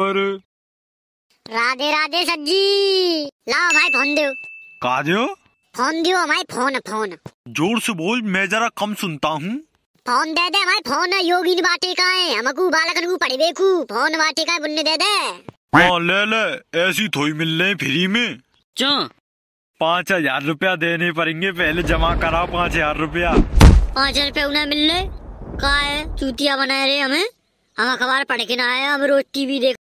पर राधे राधे सज्जी लाओ भाई फोन दो का दो फोन दियो भाई फोन फोन जोर से बोल मैं जरा कम सुनता हूँ फोन दे दे भाई फोन योगी बाटे का है हमको बालकन को पढ़े बेकू फोन बाटे का बुन्ने दे दे हाँ ले ले ऐसी थोड़ी मिल रहे फ्री में चा? पाँच हजार रुपया देने पड़ेंगे पहले जमा कराओ पाँच हजार रुपया पाँच हजार रुपया उन्हें मिल रहे का है चूतिया बनाए रहे हमें हम अखबार पढ़ के ना आए हम रोज टीवी देख